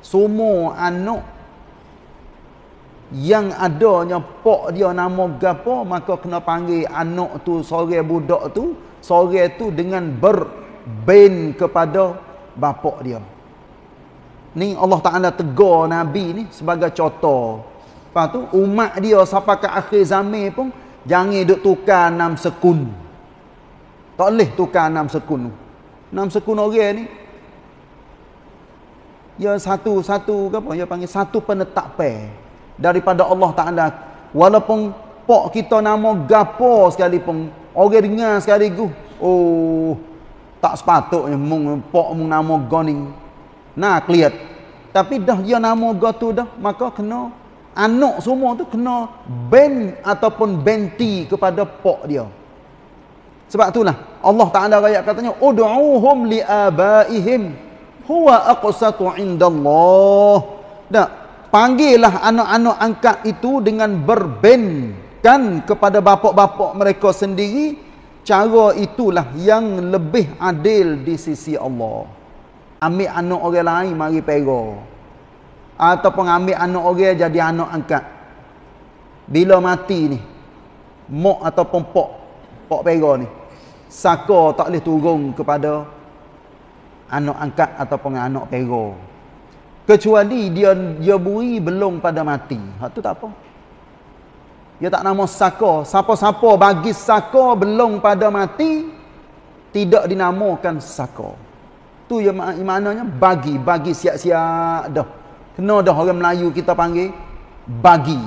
semua anak yang adanya pok dia nama gapo maka kena panggil anak tu sore budak tu sore tu dengan berben kepada bapak dia ni Allah Taala tegur nabi ni sebagai contoh lepas tu umat dia sampai ke akhir zaman pun jangan duk tukar enam sekun tak boleh tukar enam sekun enam sekun orang ni ia ya, satu satu ke apa ia ya, panggil satu penetap pe daripada Allah Taala walaupun pok kita nama gapo sekali pun orang dengar sekali tu, oh tak sepatutnya mung pok mung nama goning nah clear tapi dah dia nama go tu dah maka kena anak semua tu kena ben ataupun benti kepada pok dia sebab itulah Allah Taala ayat katanya ud'uhum li abaihim huwa aqsatu indallah. Dak panggillah anak-anak angkat itu dengan berbenkan kepada bapak-bapak mereka sendiri cara itulah yang lebih adil di sisi Allah. Ambil anak orang lain mari pera. atau ambil anak orang jadi anak angkat. Bila mati ni, mak ataupun pok, pok pera ni, saka tak boleh turun kepada anak angkat ataupun anak pera kecuali dia dia buri belum pada mati hak tu tak apa dia tak nama saka siapa-siapa bagi saka belum pada mati tidak dinamakan saka tu yang mak maknanya bagi bagi siap-siap dah kena dah orang Melayu kita panggil bagi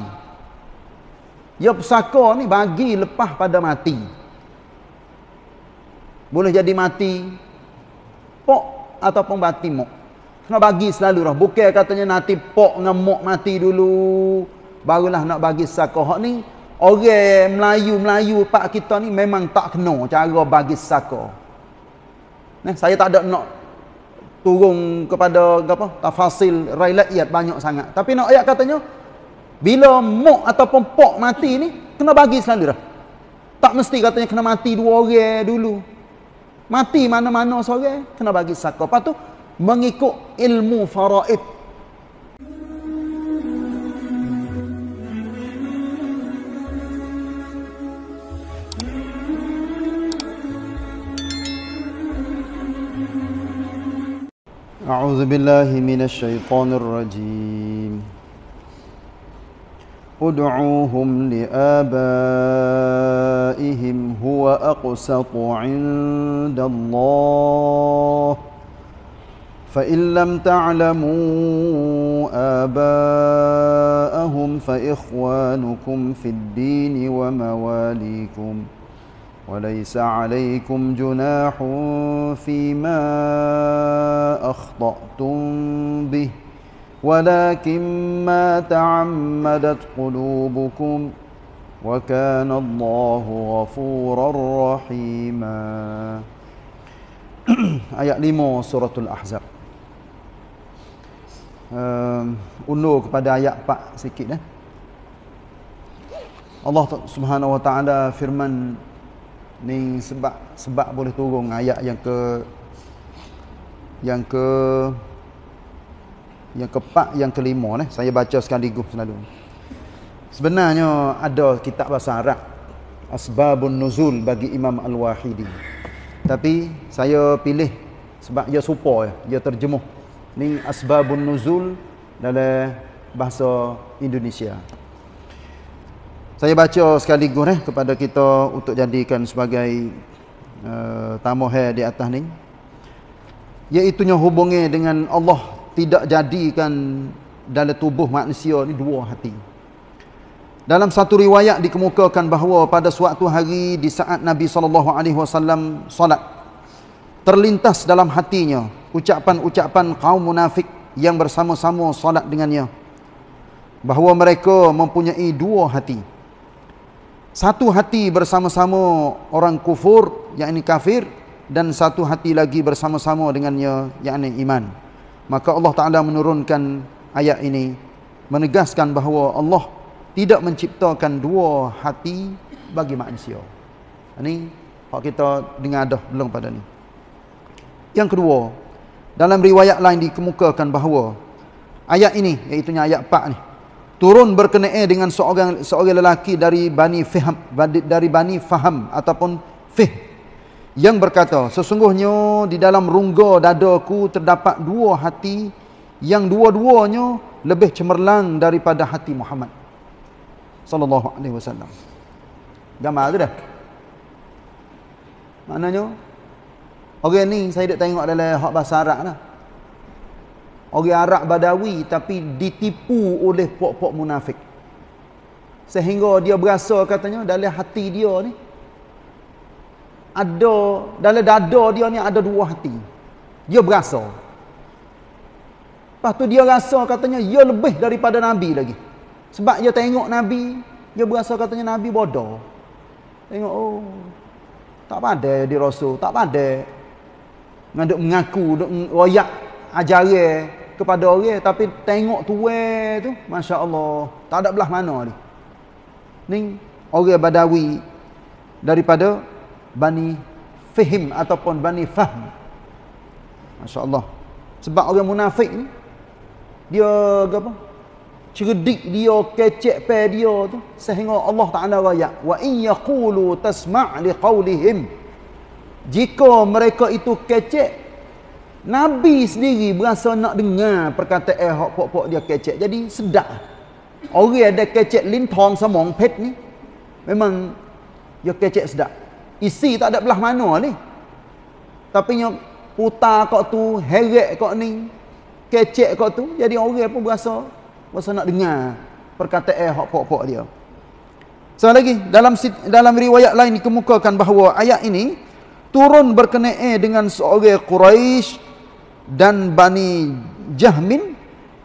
ya saka ni bagi lepas pada mati boleh jadi mati pok ataupun mati mok. Kena bagi selalu lah. Bukan katanya nanti pok dengan mok mati dulu. Barulah nak bagi sakoh ni. Orang Melayu-Melayu pak kita ni memang tak kena cara bagi sakoh. Nah, saya tak ada nak turun kepada apa tafasil railaiat banyak sangat. Tapi nak ayat katanya, bila mok ataupun pok mati ni, kena bagi selalu dah. Tak mesti katanya kena mati dua orang dulu mati mana-mana seorang kena bagi sakau patu mengikut ilmu faraid أعوذ بالله من الشيطان rajim ادعوهم لآبائهم هو أقسط عند الله فإن لم تعلموا آباءهم فإخوانكم في الدين ومواليكم وليس عليكم جناح فيما أخطأتم به ۖ ولكن ما تعمدت قلوبكم وكان الله غفورا رحيما Ayat lima surah Al-Ahzab uh, um, Undur kepada ayat pak sikit eh? Allah subhanahu wa ta'ala firman Ni sebab sebab boleh turun ayat yang ke Yang ke yang keempat yang kelima eh. saya baca sekali sekaligus selalu sebenarnya ada kitab bahasa Arab asbabun nuzul bagi Imam Al-Wahidi tapi saya pilih sebab dia supa ya dia terjemuh ni asbabun nuzul dalam bahasa Indonesia saya baca sekali sekaligus eh, kepada kita untuk jadikan sebagai uh, eh, tamohe di atas ni iaitu hubungi dengan Allah tidak jadikan dalam tubuh manusia ni dua hati. Dalam satu riwayat dikemukakan bahawa pada suatu hari di saat Nabi saw salat, terlintas dalam hatinya ucapan-ucapan kaum munafik yang bersama-sama salat dengannya bahawa mereka mempunyai dua hati. Satu hati bersama-sama orang kufur yang ini kafir dan satu hati lagi bersama-sama dengannya yang ini iman maka Allah Taala menurunkan ayat ini menegaskan bahawa Allah tidak menciptakan dua hati bagi manusia. Ini hak kita dengar dah belum pada ni. Yang kedua, dalam riwayat lain dikemukakan bahawa ayat ini iaitu ayat 4 ni turun berkenaan dengan seorang seorang lelaki dari Bani faham, dari Bani Faham ataupun Fih yang berkata sesungguhnya di dalam rungga dadaku terdapat dua hati yang dua-duanya lebih cemerlang daripada hati Muhammad sallallahu alaihi wasallam gambar tu dah maknanya orang ni saya dah tengok dalam hak bahasa Arab lah orang Arab Badawi tapi ditipu oleh puak-puak munafik sehingga dia berasa katanya dalam hati dia ni ada dalam dada dia ni ada dua hati. Dia berasa. Lepas tu dia rasa katanya dia lebih daripada Nabi lagi. Sebab dia tengok Nabi, dia berasa katanya Nabi bodoh. Tengok, oh, tak padai dia rasa, tak padai. Dengan duk mengaku, duk royak ajaran kepada orang. Tapi tengok tua tu, Masya Allah, tak ada belah mana ni. Ning orang badawi daripada Bani Fihim ataupun Bani Fahm. Masya Allah. Sebab orang munafik ni, dia apa? Cerdik dia, kecek pe dia tu. Sehingga Allah Ta'ala raya. Wa in yakulu tasma' li qawlihim. Jika mereka itu kecek, Nabi sendiri berasa nak dengar perkataan eh, pok-pok dia kecek. Jadi sedap. Orang ada kecek lintong semong pet ni. Memang dia kecek sedap isi tak ada belah mana ni tapi nya putar kau tu heret kau ni kecek kau tu jadi orang pun berasa berasa nak dengar perkataan hak eh, pok dia so lagi dalam dalam riwayat lain dikemukakan bahawa ayat ini turun berkenaan dengan seorang Quraisy dan Bani Jahmin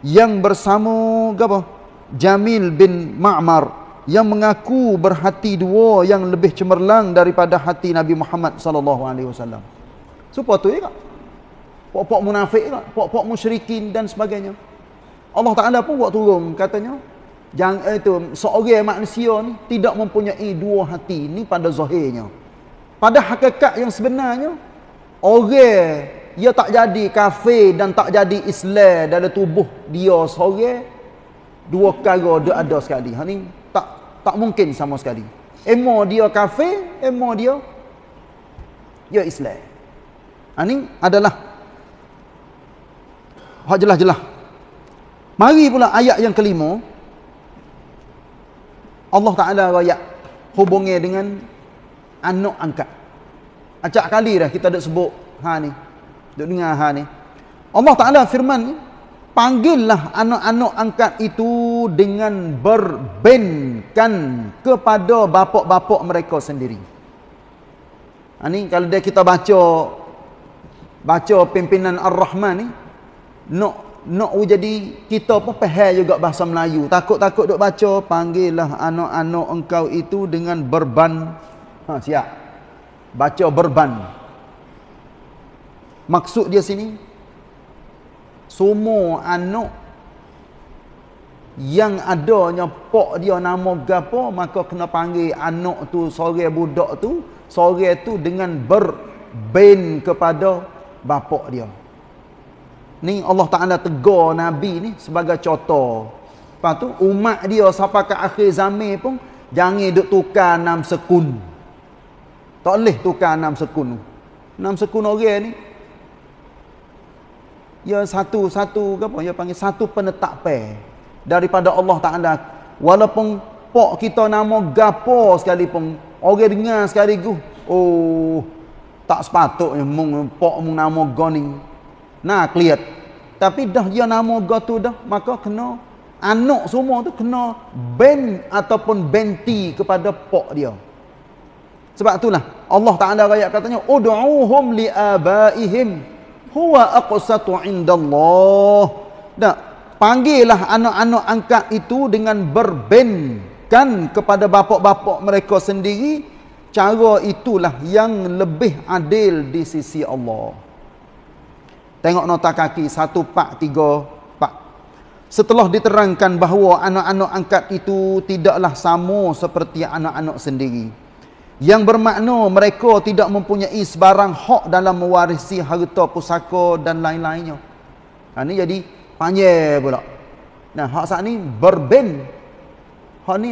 yang bersama apa Jamil bin Ma'mar Ma yang mengaku berhati dua yang lebih cemerlang daripada hati Nabi Muhammad sallallahu alaihi wasallam. Supa tu juga. Pok-pok munafik juga, pok-pok musyrikin dan sebagainya. Allah Taala pun buat turun katanya, yang eh, itu seorang manusia ni tidak mempunyai dua hati ni pada zahirnya. Pada hakikat yang sebenarnya orang dia tak jadi kafir dan tak jadi Islam dalam tubuh dia seorang dua perkara ada sekali. Ha ni tak mungkin sama sekali. Emo dia kafir, emo dia dia Islam. Ini ha, adalah hak jelas-jelas. Mari pula ayat yang kelima. Allah Ta'ala raya hubungi dengan anak angkat. Acak kali dah kita ada sebut ha ni. Duk dengar ha ni. Allah Ta'ala firman ni panggillah anak-anak angkat itu dengan berbenkan kepada bapak-bapak mereka sendiri. Ini ha, kalau dia kita baca baca pimpinan Ar-Rahman ni nak nak jadi kita pun faham juga bahasa Melayu. Takut-takut duk baca panggillah anak-anak engkau itu dengan berban. Ha siap. Baca berban. Maksud dia sini semua anak yang adanya pok dia nama gapo maka kena panggil anak tu sore budak tu sore tu dengan berben kepada bapak dia ni Allah Taala tegur nabi ni sebagai contoh lepas tu umat dia sampai ke akhir zaman pun jangan duk tukar enam sekun tak boleh tukar enam sekun enam sekun orang ni Ya satu satu ke apa ia ya, panggil satu penetak pe daripada Allah Taala walaupun pok kita nama gapo sekali pun orang dengar sekali gu oh tak sepatutnya mung pok mung nama goning nah clear tapi dah dia nama go tu dah maka kena anak semua tu kena ben ataupun benti kepada pok dia sebab itulah Allah Taala ayat katanya ud'uhum li abaihim huwa aqsatu indallah. Dak panggillah anak-anak angkat itu dengan berbenkan kepada bapak-bapak mereka sendiri cara itulah yang lebih adil di sisi Allah. Tengok nota kaki 1434. Setelah diterangkan bahawa anak-anak angkat itu tidaklah sama seperti anak-anak sendiri yang bermakna mereka tidak mempunyai sebarang hak dalam mewarisi harta pusaka dan lain-lainnya. Ha ni jadi panjang pula. Nah, hak sat ni berben. Hak ni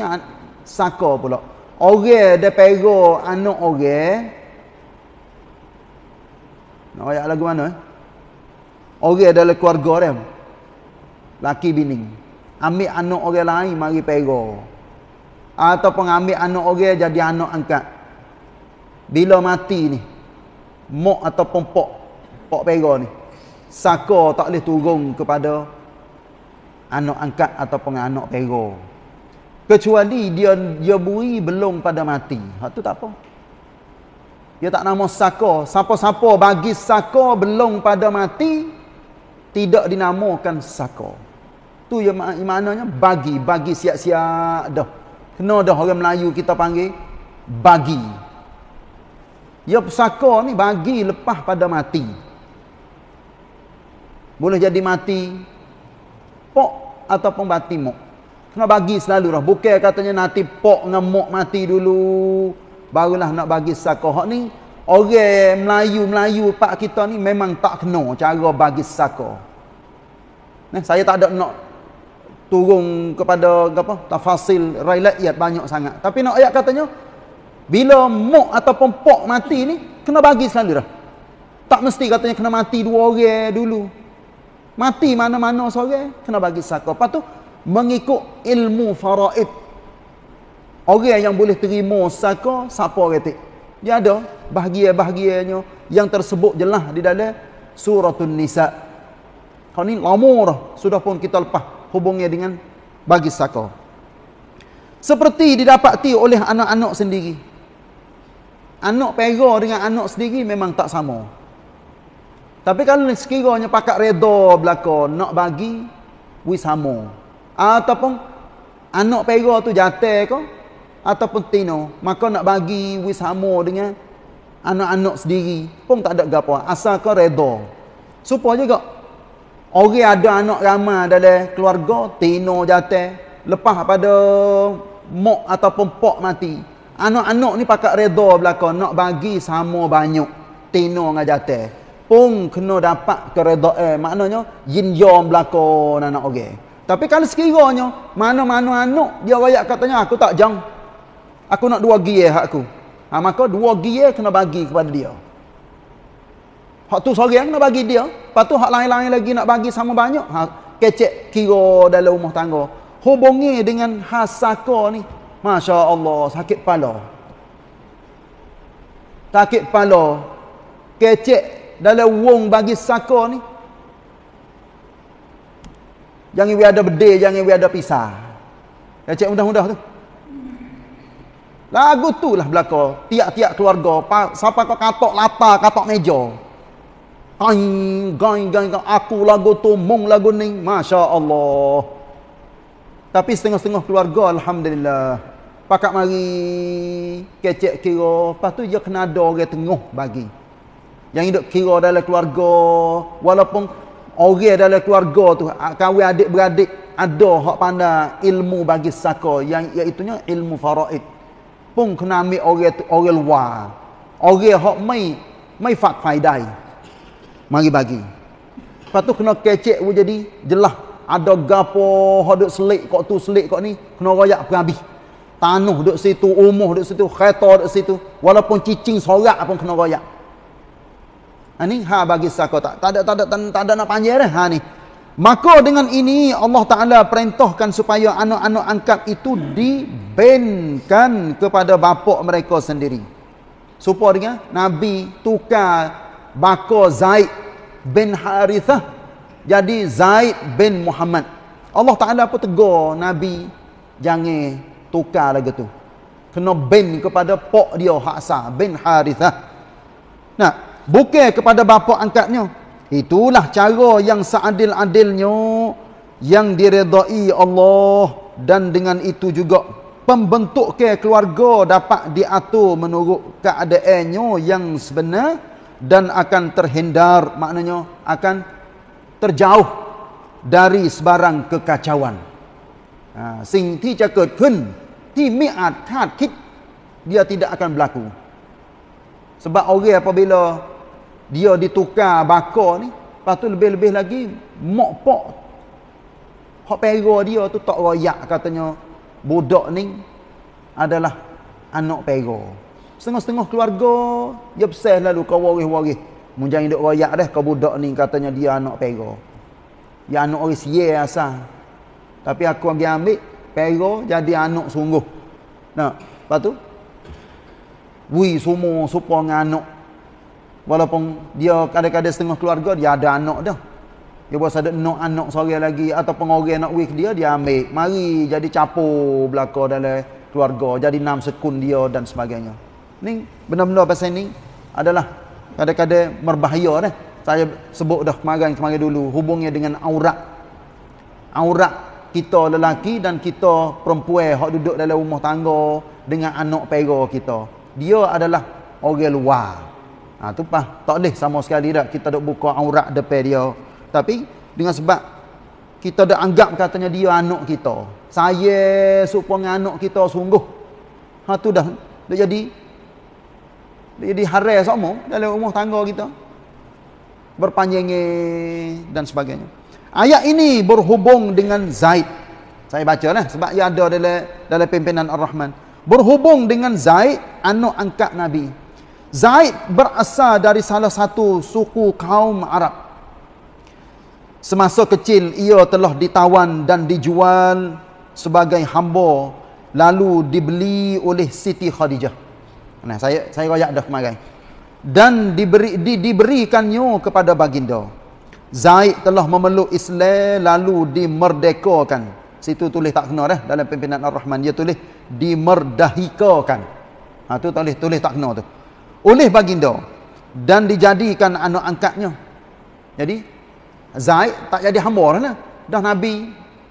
sako, pula. Orang dia pera anak orang. Nak ayat lagu mana eh? Orang dalam keluarga dia. Laki bini. Ambil anak orang lain mari pera. Atau ambil anak orang jadi anak angkat bila mati ni mok atau pok pok pera ni saka tak boleh turun kepada anak angkat atau penganak pera kecuali dia dia buri belum pada mati hak tu tak apa dia tak nama saka siapa-siapa bagi saka belum pada mati tidak dinamakan saka tu yang mak maknanya bagi bagi siap-siap dah kena dah orang Melayu kita panggil bagi Ya pusaka ni bagi lepas pada mati. Boleh jadi mati pok ataupun mati mok. Kena bagi selalu lah. Bukan katanya nanti pok dengan mok mati dulu. Barulah nak bagi sakoh ni. Orang Melayu-Melayu pak kita ni memang tak kena cara bagi sakoh. Nah, saya tak ada nak turun kepada apa tafasil rakyat banyak sangat. Tapi nak ayat katanya, bila mok ataupun pok mati ni kena bagi selalu dah tak mesti katanya kena mati dua orang dulu mati mana-mana seorang kena bagi sako apa tu mengikut ilmu faraid orang yang boleh terima sako siapa retik dia ada bahagia-bahagianya yang tersebut jelas di dalam suratun nisa kau ni lamur sudah pun kita lepas hubungnya dengan bagi sako seperti didapati oleh anak-anak sendiri anak pera dengan anak sendiri memang tak sama. Tapi kalau sekiranya pakat reda belakang, nak bagi, we sama. Ataupun anak pera tu jatuh ke, ataupun tino, maka nak bagi, we sama dengan anak-anak sendiri. Pun tak ada apa-apa. Asalkan reda. Supaya juga, orang ada anak ramah dalam keluarga, tino jatuh. Lepas pada mok ataupun pok mati, Anak-anak ni pakat redha belakang nak bagi sama banyak tino dengan jatah. Pung kena dapat keredha maknanya yin yom belakang anak orang. Okay. Tapi kalau sekiranya mana-mana anak dia wayak katanya aku tak jang. Aku nak dua gie hak aku. Ha, maka dua gie kena bagi kepada dia. Hak tu seorang kena bagi dia, lepas tu hak lain-lain lagi nak bagi sama banyak. Ha, kecek kira dalam rumah tangga. Hubungi dengan hasaka ni, Masya Allah, sakit pala. Sakit pala. Kecek dalam wong bagi saka ni. Jangan biar ada bedih, jangan biar ada pisah. Kecek mudah-mudah tu. Lagu tu lah belakang. Tiap-tiap keluarga. Siapa kau katok lata, katok meja. Gain, gain, gain, gain. Aku lagu tu, mung lagu ni. Masya Allah. Tapi setengah-setengah keluarga, Alhamdulillah pakak mari kecek kira lepas tu dia kena ada orang tengah bagi yang hidup kira dalam keluarga walaupun orang dalam keluarga tu ah, kawin adik-beradik ada hak pada ilmu bagi saka yang iaitu ilmu faraid pun kena ambil orang orang luar orang hak mai mai fak faidai mari bagi lepas tu kena kecek jadi jelah. ada gapo hak selik kok tu selik kok ni kena royak pun tanuh duduk situ, umuh duduk situ, khaitor duduk situ. Walaupun cicing sorak pun kena royak. Ha, ini ha bagi sakau tak. Tak ada, tak ada, tak ada, tak ada nak panjir dah. Ha ni. Maka dengan ini Allah Ta'ala perintahkan supaya anak-anak angkat itu dibenkan kepada bapak mereka sendiri. Supaya Nabi tukar bakar Zaid bin Harithah jadi Zaid bin Muhammad. Allah Ta'ala pun tegur Nabi jangan tukar lagi tu kena bin kepada pok dia Haksa bin Harithah nah bukan kepada bapa angkatnya itulah cara yang seadil-adilnya yang diredai Allah dan dengan itu juga pembentuk ke keluarga dapat diatur menurut keadaannya yang sebenar dan akan terhindar maknanya akan terjauh dari sebarang kekacauan ha, sing ti cakut kun optimis akad kit dia tidak akan berlaku. Sebab orang apabila dia ditukar bakar ni, patu lebih-lebih lagi mok pok. Hak pera dia tu tak royak katanya budak ni adalah anak pera. Setengah-setengah keluarga dia besar lalu kau waris-waris. Mun hidup royak dah kau budak ni katanya dia anak pera. Ya anak orang sia asal. Tapi aku ambil pera jadi anak sungguh. Nah, lepas tu bui semua supaya dengan anak. Walaupun dia kadang-kadang setengah keluarga dia ada anak dah. Dia buat ada no anak sore lagi ataupun orang nak wik dia dia ambil. Mari jadi capo belaka dalam keluarga, jadi enam sekun dia dan sebagainya. Ni benar-benar pasal ni adalah kadang-kadang berbahaya dah. Saya sebut dah kemarin kemarin dulu hubungnya dengan aurat. Aurat kita lelaki dan kita perempuan hok duduk dalam rumah tangga dengan anak pera kita dia adalah orang luar ha tu pas tak leh sama sekali dah kita dok buka aurat depan dia tapi dengan sebab kita dah anggap katanya dia anak kita saya supaya anak kita sungguh ha tu dah dah jadi dah jadi haram semua dalam rumah tangga kita berpanjang dan sebagainya Ayat ini berhubung dengan Zaid. Saya baca lah sebab ia ada dalam dalam pimpinan Ar-Rahman. Berhubung dengan Zaid, anak angkat Nabi. Zaid berasal dari salah satu suku kaum Arab. Semasa kecil, ia telah ditawan dan dijual sebagai hamba. Lalu dibeli oleh Siti Khadijah. Nah, saya saya rakyat dah kemarin. Dan diberi, di, diberikannya kepada baginda. Zaid telah memeluk Islam lalu dimerdekakan. Situ tulis tak kena dah dalam pimpinan Ar-Rahman. Dia tulis dimerdahikakan. Ha, tu tulis, tulis tak kena tu. Oleh baginda. Dan dijadikan anak angkatnya. Jadi, Zaid tak jadi hamba dah lah. Dah Nabi.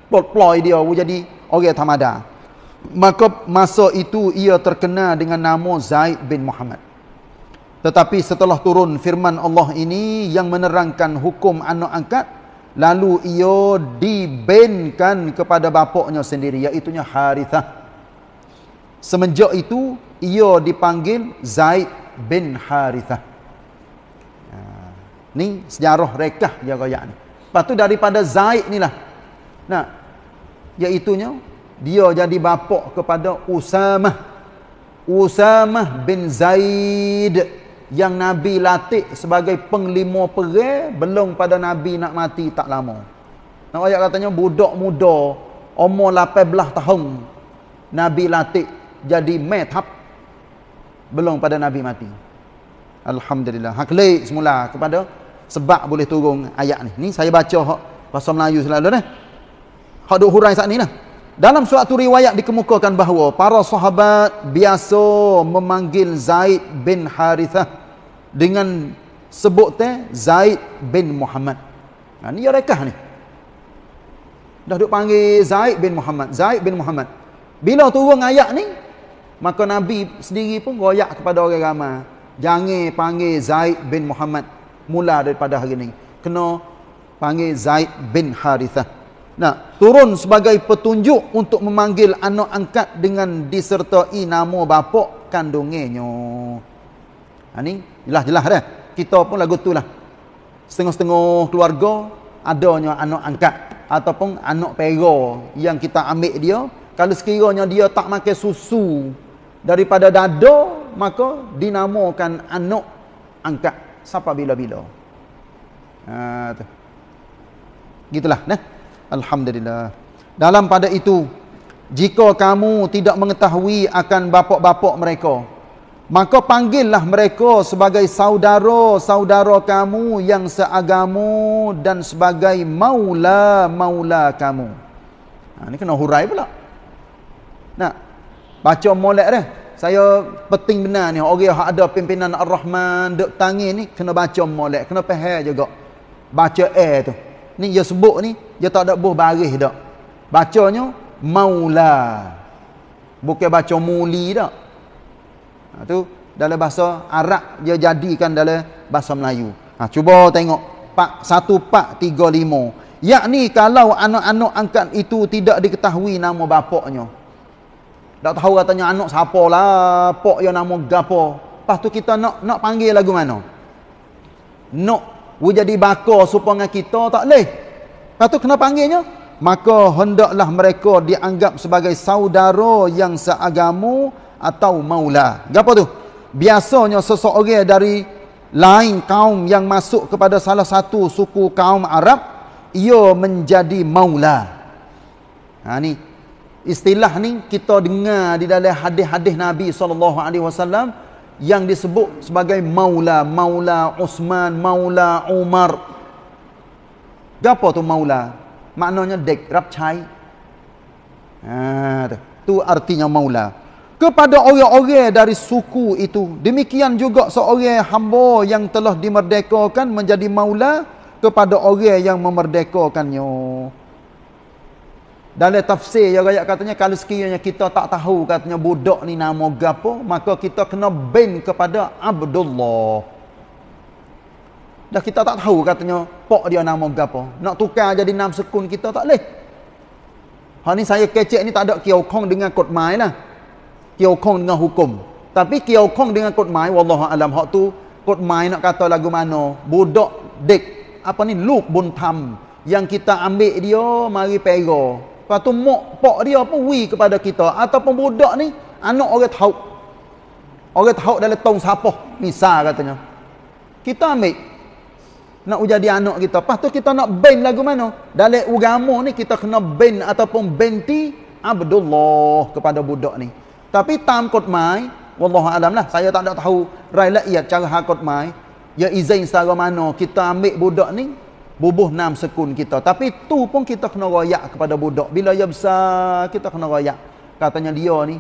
Ploy dia jadi orang tamada. Maka masa itu ia terkenal dengan nama Zaid bin Muhammad. Tetapi setelah turun firman Allah ini yang menerangkan hukum anak angkat, lalu ia dibenkan kepada bapaknya sendiri, iaitunya Harithah. Semenjak itu, ia dipanggil Zaid bin Harithah. Ini ha, sejarah rekah dia kaya ni. Lepas tu daripada Zaid ni lah. Nah, iaitunya dia jadi bapak kepada Usamah. Usamah bin Zaid. Usamah bin Zaid yang Nabi latih sebagai penglima perih belum pada Nabi nak mati tak lama. Nak ayat katanya budak muda, umur 18 tahun, Nabi latih jadi metap belum pada Nabi mati. Alhamdulillah. Haklik semula kepada sebab boleh turun ayat ni. Ni saya baca pasal Melayu selalu dah. Hak duk hurai saat ni lah. Dalam suatu riwayat dikemukakan bahawa para sahabat biasa memanggil Zaid bin Harithah dengan sebutan Zaid bin Muhammad. Ha, ini rekah ni. Dah duk panggil Zaid bin Muhammad. Zaid bin Muhammad. Bila turun ayat ni, maka Nabi sendiri pun royak kepada orang ramai. Jangan panggil Zaid bin Muhammad mula daripada hari ni. Kena panggil Zaid bin Harithah. Nah, turun sebagai petunjuk untuk memanggil anak angkat dengan disertai nama bapak kandungnya. Ha ni, jelas-jelas dah. Kita pun lagu tu lah. Setengah-setengah keluarga, adanya anak angkat. Ataupun anak pera yang kita ambil dia. Kalau sekiranya dia tak makan susu daripada dada, maka dinamakan anak angkat. Siapa bila-bila. Ha, tu. Gitulah, nah. Alhamdulillah. Dalam pada itu, jika kamu tidak mengetahui akan bapak-bapak mereka, maka panggillah mereka sebagai saudara-saudara kamu yang seagamu dan sebagai maula-maula kamu. Ha, ini kena hurai pula. Nak, baca molek dah. Saya penting benar ni. Orang yang ada pimpinan Ar-Rahman, Duk Tangin ni, kena baca molek. Kena pehel juga. Baca air tu ni dia sebut ni dia tak ada buh baris dak bacanya maula bukan baca muli dak ha tu dalam bahasa arab dia jadikan dalam bahasa melayu ha cuba tengok pak 1435 yakni kalau anak-anak angkat itu tidak diketahui nama bapaknya tak tahu katanya anak siapa lah pak yang nama gapo lepas tu kita nak nak panggil lagu mana nak Wu jadi bakar supaya kita tak leh. Lepas tu kena panggilnya. Maka hendaklah mereka dianggap sebagai saudara yang seagamu atau maula. Gapo tu? Biasanya seseorang dari lain kaum yang masuk kepada salah satu suku kaum Arab, ia menjadi maula. Ha ni. Istilah ni kita dengar di dalam hadis-hadis Nabi sallallahu alaihi wasallam yang disebut sebagai maula maula Uthman maula Umar apa tu maula maknanya dek rapcai ah ha, tu artinya maula kepada orang-orang dari suku itu demikian juga seorang hamba yang telah dimerdekakan menjadi maula kepada orang yang memerdekakannya dalam tafsir yang rakyat katanya, kalau sekiranya kita tak tahu katanya budak ni nama gapo, maka kita kena bin kepada Abdullah. Dah kita tak tahu katanya pok dia nama gapo. Nak tukar jadi nam sekun kita tak boleh. Hari ni saya kecek ni tak ada kong dengan kod kotmai lah. kong dengan hukum. Tapi kong dengan kod kotmai, alam hak tu kod kotmai nak kata lagu mana, budak dek, apa ni, lup buntam yang kita ambil dia mari pegang Lepas tu mak pak dia pun wui kepada kita ataupun budak ni anak orang tahu. Orang tahu dalam tong siapa? Misal katanya. Kita ambil nak jadi anak kita. Lepas tu kita nak ben lagu mana? Dalam agama ni kita kena ben ataupun benti Abdullah kepada budak ni. Tapi tam kot mai, wallahu alam lah saya tak ada tahu rai laiat cara hak kot mai. Ya izin secara mana kita ambil budak ni bubuh enam sekun kita. Tapi tu pun kita kena royak kepada budak. Bila dia besar, kita kena royak. Katanya dia ni,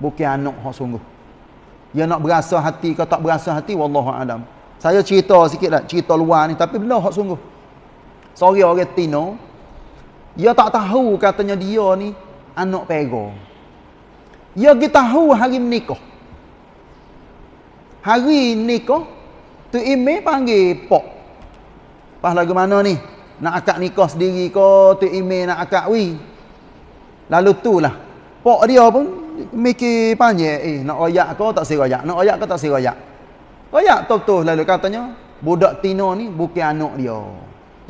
bukan anak yang sungguh. Dia nak berasa hati ke tak berasa hati, Wallahualam. Saya cerita sikit lah, cerita luar ni. Tapi benar yang sungguh. Sorry orang Tino. Dia tak tahu katanya dia ni, anak pego. Dia tahu hari menikah. Hari nikah, tu ime panggil pok Pas lagu mana ni? Nak akak nikah sendiri ko tu ime nak akak wi. Lalu tu lah. Pak dia pun mikir panjang. Eh, nak royak ko tak si royak. Nak royak ko tak si royak. Royak tu tu lalu katanya. Budak Tino ni bukan anak dia.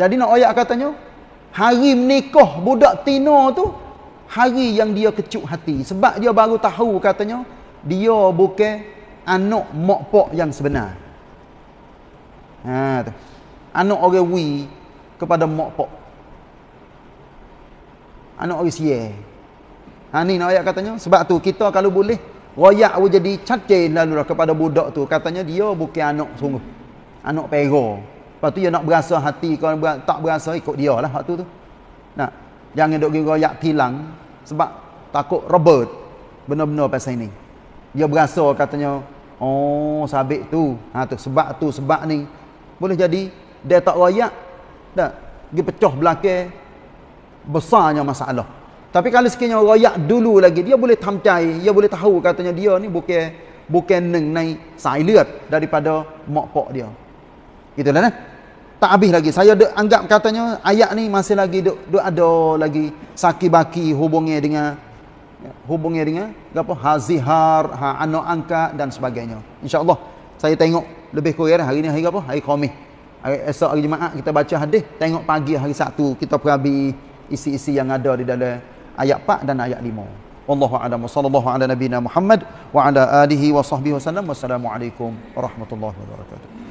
Jadi nak royak katanya. Hari menikah budak Tino tu. Hari yang dia kecuk hati. Sebab dia baru tahu katanya. Dia bukan anak mokpok yang sebenar. Haa tu anak orang wi kepada mak pak anak orang sie ha ni nak ayat katanya sebab tu kita kalau boleh royak wo jadi cantik lalu lah kepada budak tu katanya dia bukan anak sungguh anak pera lepas tu dia nak berasa hati kalau tak berasa ikut dia lah waktu tu Nah jangan dok gigo royak tilang sebab takut robot benar-benar pasal ini dia berasa katanya oh sabik tu ha tu sebab tu sebab ni boleh jadi dia tak royak tak pergi pecah belakang besarnya masalah tapi kalau sekiranya royak dulu lagi dia boleh tamcai dia boleh tahu katanya dia ni bukan bukan neng nai sailet daripada mak pak dia itulah nah kan? tak habis lagi saya de, anggap katanya ayat ni masih lagi duk ada lagi saki baki hubungnya dengan hubungnya dengan apa hazihar ha anak angkat dan sebagainya insyaallah saya tengok lebih kurang hari ni hari apa hari khamis esok hari Jumaat kita baca hadis tengok pagi hari Sabtu kita perabi isi-isi yang ada di dalam ayat 4 dan ayat 5 wallahu a'lam wa sallallahu ala nabiyyina muhammad wa ala alihi wa sahbihi wasallam wassalamu alaikum warahmatullahi wabarakatuh